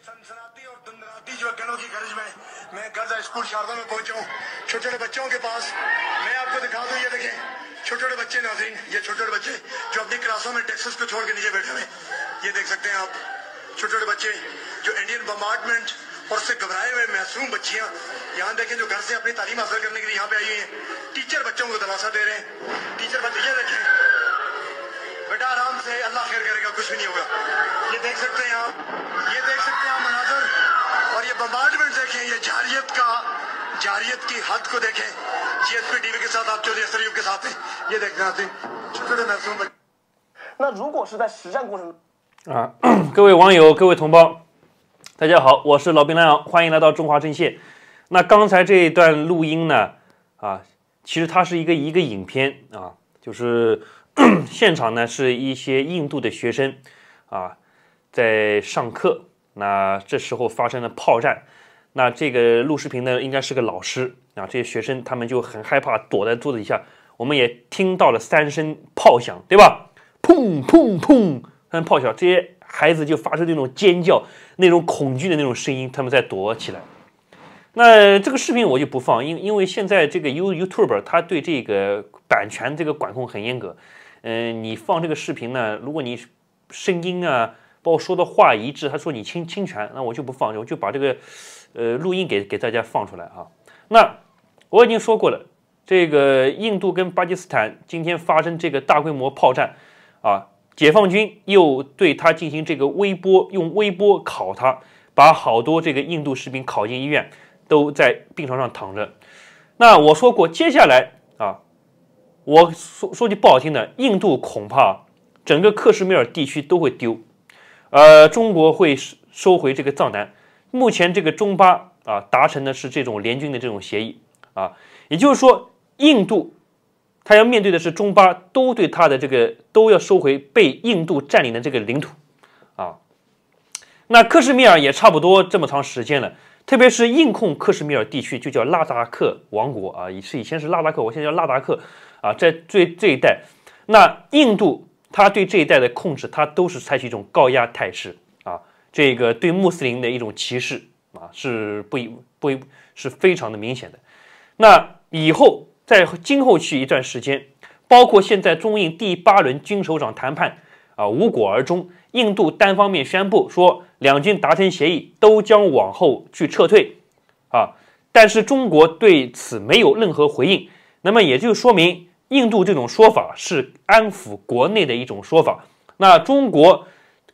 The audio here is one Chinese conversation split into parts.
सनसनाती और धुंधलाती जो कणों की गर्ज में मैं गर्जा स्कूल शारदा में पहुंचा हूँ छोटे छोटे बच्चों के पास मैं आपको दिखा दूँ ये देखें छोटे छोटे बच्चे नाजरीन ये छोटे छोटे बच्चे जो अपनी क्लासों में टेक्सस को छोड़ के नीचे बैठे हुए ये देख सकते हैं आप छोटे छोटे बच्चे जो इंडियन बम्बार्टमेंट और उससे घबराए हुए मासूम बच्चियां यहाँ देखें जो घर से अपनी तालीम हासिल करने के लिए यहाँ पे आई हुई है टीचर बच्चों को दलासा दे रहे हैं टीचर बच्चे देखे देखें 那如果是在实战过程中啊，各位网友，各位同胞，大家好，我是老兵南阳，欢迎来到中华阵线。那刚才这一段录音呢，啊，其实它是一个一个影片啊，就是。现场呢是一些印度的学生啊，在上课。那这时候发生了炮战，那这个录视频呢应该是个老师啊。这些学生他们就很害怕，躲在桌子底下。我们也听到了三声炮响，对吧？砰砰砰，三炮响，这些孩子就发出那种尖叫、那种恐惧的那种声音，他们在躲起来。那这个视频我就不放，因因为现在这个 You YouTuber 他对这个版权这个管控很严格。嗯，你放这个视频呢？如果你声音啊，包括说的话一致，他说你侵侵权，那我就不放，我就把这个，呃，录音给给大家放出来啊。那我已经说过了，这个印度跟巴基斯坦今天发生这个大规模炮战啊，解放军又对他进行这个微波，用微波烤他，把好多这个印度士兵烤进医院，都在病床上躺着。那我说过，接下来啊。我说说句不好听的，印度恐怕整个克什米尔地区都会丢，呃，中国会收回这个藏南。目前这个中巴啊达成的是这种联军的这种协议啊，也就是说，印度他要面对的是中巴都对他的这个都要收回被印度占领的这个领土啊。那克什米尔也差不多这么长时间了，特别是印控克什米尔地区就叫拉达克王国啊，以是以前是拉达克，我现在叫拉达克。啊，在这这一带，那印度他对这一带的控制，他都是采取一种高压态势啊，这个对穆斯林的一种歧视啊，是不不是非常的明显的。那以后在今后去一段时间，包括现在中印第八轮军首长谈判啊，无果而终，印度单方面宣布说两军达成协议，都将往后去撤退啊，但是中国对此没有任何回应，那么也就说明。印度这种说法是安抚国内的一种说法。那中国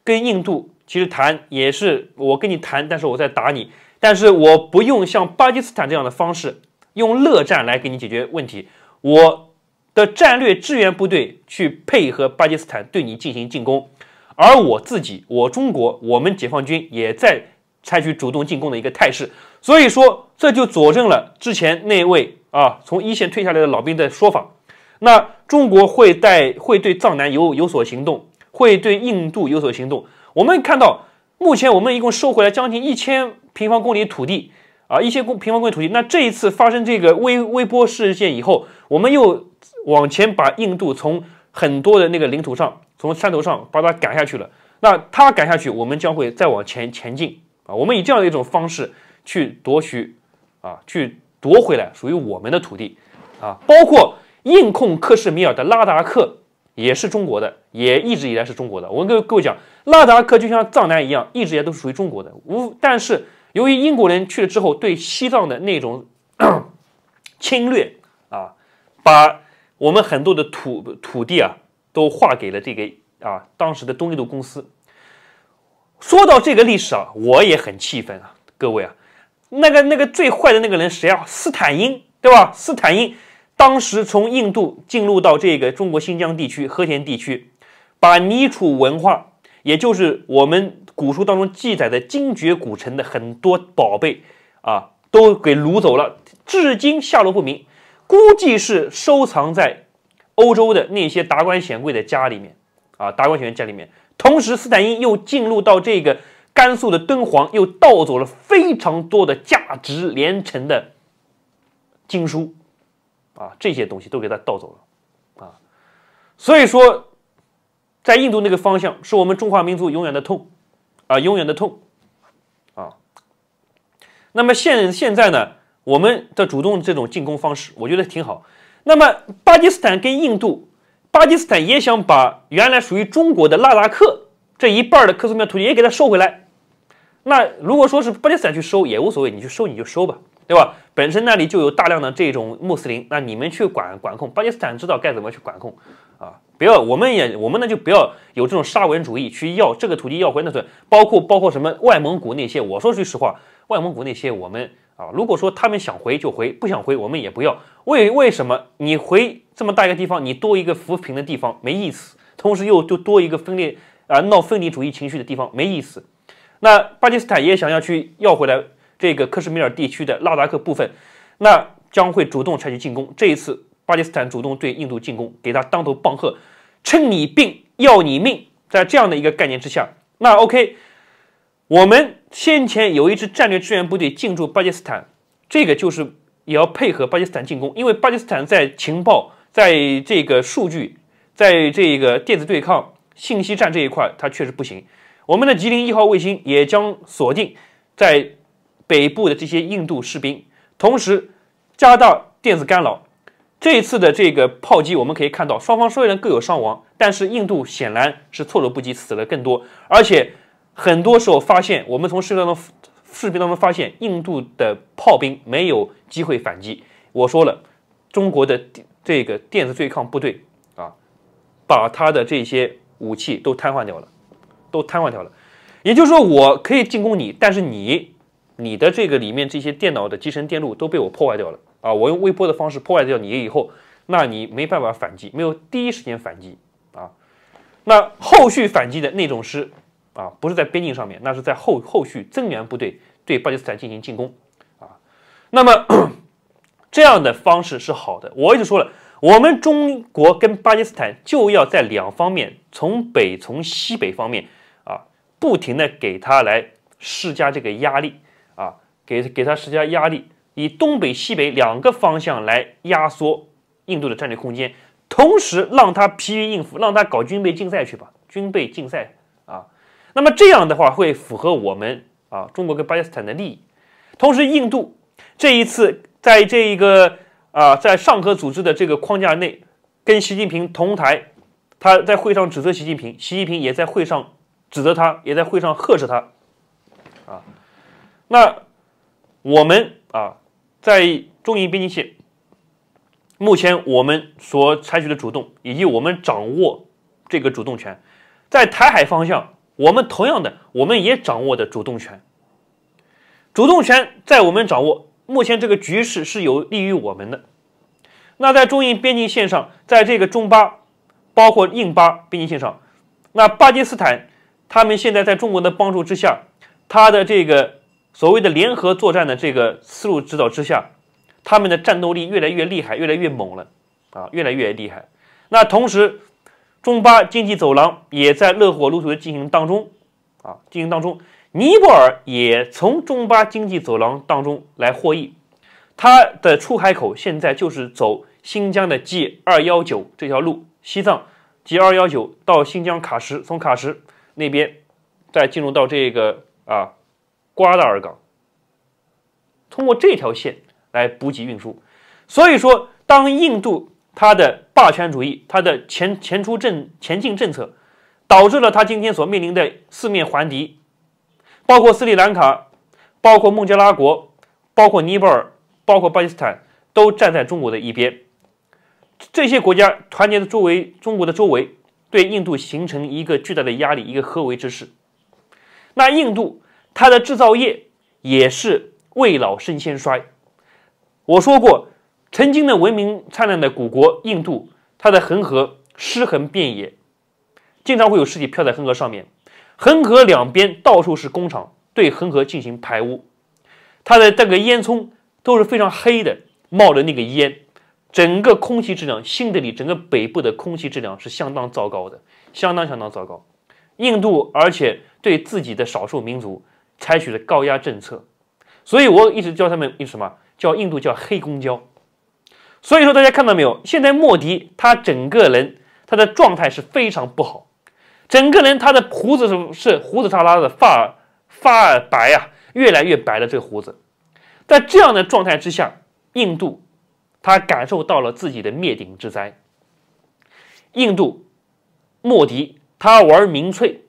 跟印度其实谈也是我跟你谈，但是我在打你，但是我不用像巴基斯坦这样的方式，用热战来给你解决问题。我的战略支援部队去配合巴基斯坦对你进行进攻，而我自己，我中国，我们解放军也在采取主动进攻的一个态势。所以说，这就佐证了之前那位啊从一线退下来的老兵的说法。那中国会带会对藏南有有所行动，会对印度有所行动。我们看到，目前我们一共收回来将近一千平方公里土地啊，一千公平方公里土地。那这一次发生这个微微波事件以后，我们又往前把印度从很多的那个领土上，从山头上把它赶下去了。那他赶下去，我们将会再往前前进啊。我们以这样的一种方式去夺取啊，去夺回来属于我们的土地啊，包括。印控克什米尔的拉达克也是中国的，也一直以来是中国的。我跟各位讲，拉达克就像藏南一样，一直也都属于中国的。无但是由于英国人去了之后对西藏的那种 侵略啊，把我们很多的土土地啊都划给了这个啊当时的东印度公司。说到这个历史啊，我也很气愤啊，各位啊，那个那个最坏的那个人谁啊？斯坦因对吧？斯坦因。当时从印度进入到这个中国新疆地区和田地区，把尼楚文化，也就是我们古书当中记载的精绝古城的很多宝贝啊，都给掳走了，至今下落不明，估计是收藏在欧洲的那些达官显贵的家里面啊，达官显贵家里面。同时，斯坦因又进入到这个甘肃的敦煌，又盗走了非常多的价值连城的经书。啊，这些东西都给他盗走了，啊，所以说，在印度那个方向是我们中华民族永远的痛，啊，永远的痛，啊。那么现现在呢，我们的主动这种进攻方式，我觉得挺好。那么巴基斯坦跟印度，巴基斯坦也想把原来属于中国的拉达克这一半的克苏米尔土地也给它收回来。那如果说是巴基斯坦去收也无所谓，你去收你就收吧。对吧？本身那里就有大量的这种穆斯林，那你们去管管控，巴基斯坦知道该怎么去管控啊？不要，我们也我们呢就不要有这种沙文主义去要这个土地要回。那地，包括包括什么外蒙古那些，我说句实话，外蒙古那些我们啊，如果说他们想回就回，不想回我们也不要。为为什么你回这么大一个地方，你多一个扶贫的地方没意思，同时又就多一个分裂啊闹分离主义情绪的地方没意思。那巴基斯坦也想要去要回来。这个克什米尔地区的拉达克部分，那将会主动采取进攻。这一次，巴基斯坦主动对印度进攻，给他当头棒喝，趁你病要你命。在这样的一个概念之下，那 OK，我们先前有一支战略支援部队进驻巴基斯坦，这个就是也要配合巴基斯坦进攻，因为巴基斯坦在情报、在这个数据、在这个电子对抗信息战这一块，它确实不行。我们的吉林一号卫星也将锁定在。北部的这些印度士兵，同时加大电子干扰。这一次的这个炮击，我们可以看到双方虽然各有伤亡，但是印度显然是措手不及，死了更多。而且很多时候发现，我们从视频当中发现，印度的炮兵没有机会反击。我说了，中国的这个电子对抗部队啊，把他的这些武器都瘫痪掉了，都瘫痪掉了。也就是说，我可以进攻你，但是你。你的这个里面这些电脑的集成电路都被我破坏掉了啊！我用微波的方式破坏掉你以后，那你没办法反击，没有第一时间反击啊。那后续反击的那种是啊，不是在边境上面，那是在后后续增援部队对巴基斯坦进行进攻啊。那么 这样的方式是好的，我一直说了，我们中国跟巴基斯坦就要在两方面，从北从西北方面啊，不停的给他来施加这个压力。给给他施加压力，以东北西北两个方向来压缩印度的战略空间，同时让他疲于应付，让他搞军备竞赛去吧，军备竞赛啊。那么这样的话会符合我们啊中国跟巴基斯坦的利益。同时，印度这一次在这一个啊在上合组织的这个框架内跟习近平同台，他在会上指责习近平，习近平也在会上指责他，也在会上呵斥他啊。那。我们啊，在中印边境线，目前我们所采取的主动，以及我们掌握这个主动权，在台海方向，我们同样的，我们也掌握的主动权。主动权在我们掌握，目前这个局势是有利于我们的。那在中印边境线上，在这个中巴，包括印巴边境线上，那巴基斯坦，他们现在在中国的帮助之下，他的这个。所谓的联合作战的这个思路指导之下，他们的战斗力越来越厉害，越来越猛了啊，越来越厉害。那同时，中巴经济走廊也在热火如荼的进行当中啊，进行当中，尼泊尔也从中巴经济走廊当中来获益，它的出海口现在就是走新疆的 G 二幺九这条路，西藏 G 二幺九到新疆喀什，从喀什那边再进入到这个啊。瓜达尔港，通过这条线来补给运输。所以说，当印度它的霸权主义、它的前前出政前进政策，导致了它今天所面临的四面环敌，包括斯里兰卡、包括孟加拉国、包括尼泊尔、包括巴基斯坦，都站在中国的一边。这些国家团结的周围，中国的周围，对印度形成一个巨大的压力，一个合围之势。那印度。它的制造业也是未老先衰。我说过，曾经的文明灿烂的古国印度，它在恒河尸横遍野，经常会有尸体漂在恒河上面。恒河两边到处是工厂，对恒河进行排污，它的那个烟囱都是非常黑的，冒着那个烟，整个空气质量，新德里整个北部的空气质量是相当糟糕的，相当相当糟糕。印度，而且对自己的少数民族。采取了高压政策，所以我一直叫他们叫什么？叫印度叫黑公交。所以说大家看到没有？现在莫迪他整个人他的状态是非常不好，整个人他的胡子是胡子耷拉的发发白啊，越来越白了。这胡子在这样的状态之下，印度他感受到了自己的灭顶之灾。印度莫迪他玩民粹。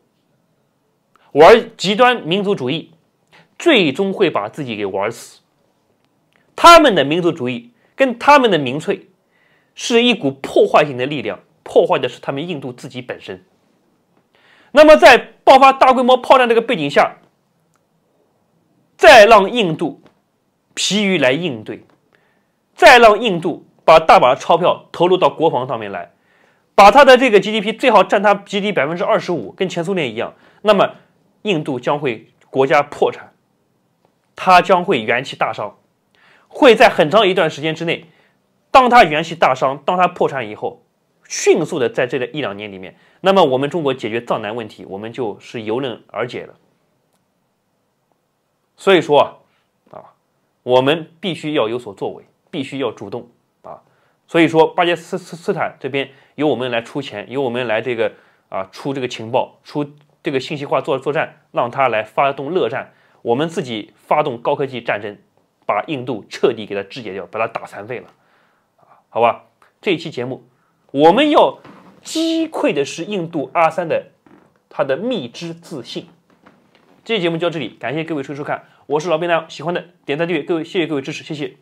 玩极端民族主义，最终会把自己给玩死。他们的民族主义跟他们的民粹，是一股破坏性的力量，破坏的是他们印度自己本身。那么，在爆发大规模炮战这个背景下，再让印度疲于来应对，再让印度把大把的钞票投入到国防上面来，把他的这个 GDP 最好占他 GDP 百分之二十五，跟前苏联一样。那么，印度将会国家破产，它将会元气大伤，会在很长一段时间之内。当它元气大伤，当它破产以后，迅速的在这个一两年里面，那么我们中国解决藏南问题，我们就是由刃而解了。所以说啊啊，我们必须要有所作为，必须要主动啊。所以说，巴基斯坦这边由我们来出钱，由我们来这个啊出这个情报出。这个信息化作作战，让他来发动热战，我们自己发动高科技战争，把印度彻底给它肢解掉，把它打残废了，好吧，这一期节目我们要击溃的是印度阿三的他的密汁自信。这期节目就到这里，感谢各位收收看，我是老兵大杨，喜欢的点赞订阅，各位谢谢各位支持，谢谢。